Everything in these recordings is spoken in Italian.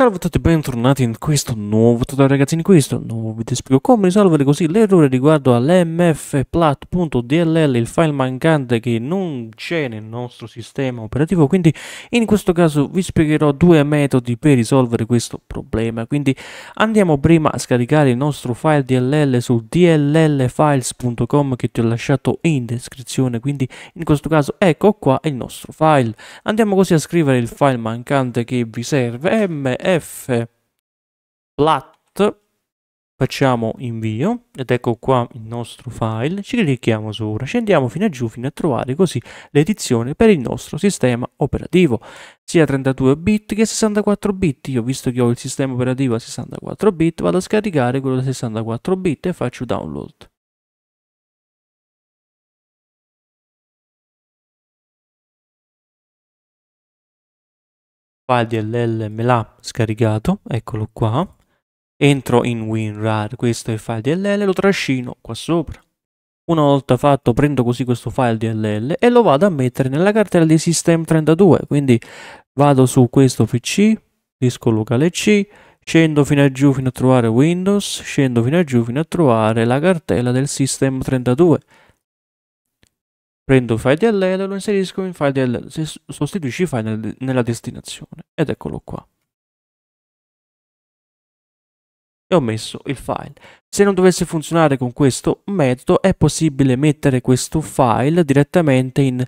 Salve a tutti e bentornati in questo nuovo tutorial ragazzi, in questo nuovo video spiego come risolvere così l'errore riguardo all'mfplat.dll, il file mancante che non c'è nel nostro sistema operativo, quindi in questo caso vi spiegherò due metodi per risolvere questo problema, quindi andiamo prima a scaricare il nostro file dll su dllfiles.com che ti ho lasciato in descrizione, quindi in questo caso ecco qua il nostro file, andiamo così a scrivere il file mancante che vi serve, mm f flat facciamo invio ed ecco qua il nostro file ci clicchiamo sopra scendiamo fino a giù fino a trovare così l'edizione per il nostro sistema operativo sia 32 bit che 64 bit io visto che ho il sistema operativo a 64 bit vado a scaricare quello da 64 bit e faccio download file DLL me l'ha scaricato, eccolo qua, entro in WinRAR, questo è il file DLL, lo trascino qua sopra. Una volta fatto prendo così questo file DLL e lo vado a mettere nella cartella di System32, quindi vado su questo PC, disco locale C, scendo fino a giù fino a trovare Windows, scendo fino a giù fino a trovare la cartella del System32 prendo il file DLL, lo inserisco in file DLL, sostituisci i file nella destinazione ed eccolo qua. E ho messo il file. Se non dovesse funzionare con questo metodo è possibile mettere questo file direttamente in,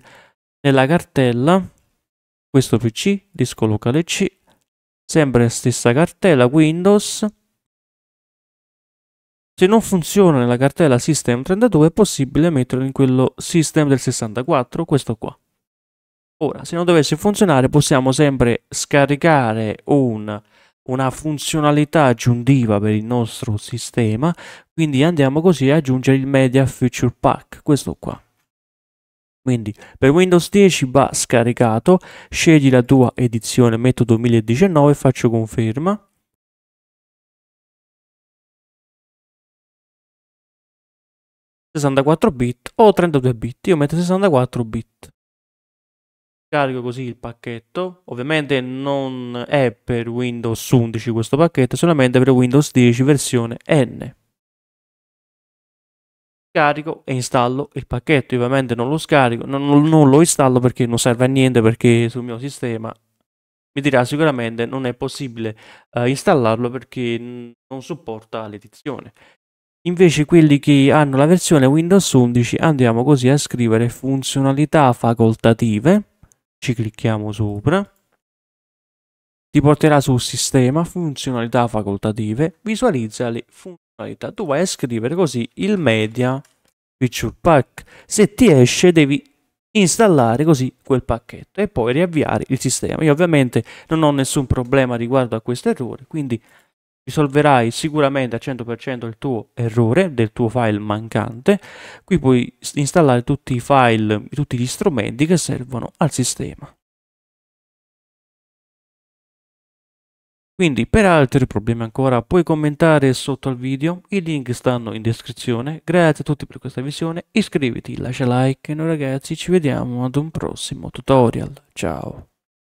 nella cartella questo PC, disco locale C, sempre stessa cartella Windows se non funziona nella cartella System32 è possibile metterlo in quello System del 64, questo qua. Ora, se non dovesse funzionare possiamo sempre scaricare un, una funzionalità aggiuntiva per il nostro sistema, quindi andiamo così a aggiungere il Media Feature Pack, questo qua. Quindi per Windows 10 va scaricato, scegli la tua edizione, metto 2019, faccio conferma 64 bit o 32 bit. Io metto 64 bit. Carico così il pacchetto. Ovviamente non è per Windows 11 questo pacchetto, è solamente per Windows 10 versione N. Carico e installo il pacchetto. Ovviamente non lo scarico, non, non lo installo perché non serve a niente perché sul mio sistema mi dirà sicuramente non è possibile uh, installarlo perché non supporta l'edizione. Invece quelli che hanno la versione Windows 11 andiamo così a scrivere funzionalità facoltative, ci clicchiamo sopra, ti porterà sul sistema funzionalità facoltative, visualizza le funzionalità, tu vai a scrivere così il media feature pack, se ti esce devi installare così quel pacchetto e poi riavviare il sistema. Io ovviamente non ho nessun problema riguardo a questo errore, quindi risolverai sicuramente al 100% il tuo errore del tuo file mancante. Qui puoi installare tutti i file, tutti gli strumenti che servono al sistema. Quindi per altri problemi ancora puoi commentare sotto al video, i link stanno in descrizione, grazie a tutti per questa visione, iscriviti, lascia like e noi ragazzi ci vediamo ad un prossimo tutorial, ciao!